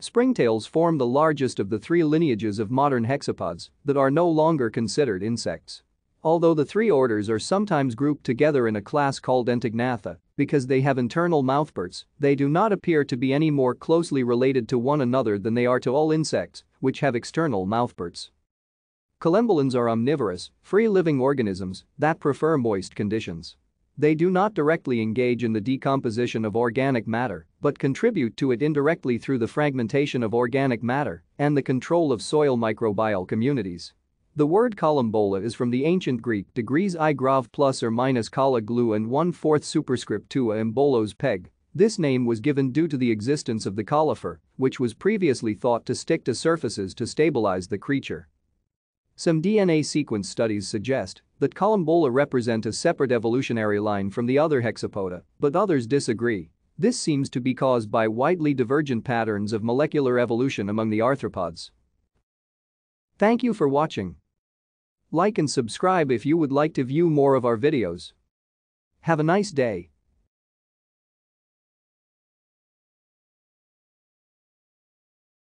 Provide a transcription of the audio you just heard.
Springtails form the largest of the three lineages of modern hexapods that are no longer considered insects. Although the three orders are sometimes grouped together in a class called Entignatha because they have internal mouthparts, they do not appear to be any more closely related to one another than they are to all insects, which have external mouthparts. Collembolans are omnivorous, free-living organisms that prefer moist conditions. They do not directly engage in the decomposition of organic matter, but contribute to it indirectly through the fragmentation of organic matter and the control of soil microbial communities. The word columbola is from the ancient Greek degrees i grav plus or minus colla glue and one-fourth superscript to a embolos peg. This name was given due to the existence of the colifer, which was previously thought to stick to surfaces to stabilize the creature. Some DNA sequence studies suggest that columbola represent a separate evolutionary line from the other hexapoda, but others disagree. This seems to be caused by widely divergent patterns of molecular evolution among the arthropods. Thank you for watching. Like and subscribe if you would like to view more of our videos. Have a nice day.